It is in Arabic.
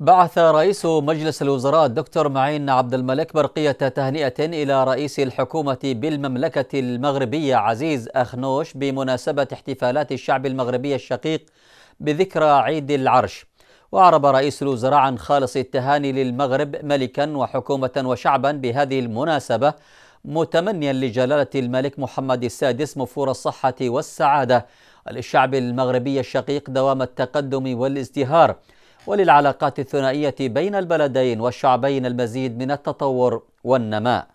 بعث رئيس مجلس الوزراء الدكتور معين عبد الملك برقية تهنئة إلى رئيس الحكومة بالمملكة المغربية عزيز أخنوش بمناسبة احتفالات الشعب المغربي الشقيق بذكرى عيد العرش وأعرب رئيس الوزراء عن خالص التهاني للمغرب ملكا وحكومة وشعبا بهذه المناسبة متمنيا لجلالة الملك محمد السادس مفور الصحة والسعادة للشعب المغربي الشقيق دوام التقدم والازدهار وللعلاقات الثنائية بين البلدين والشعبين المزيد من التطور والنماء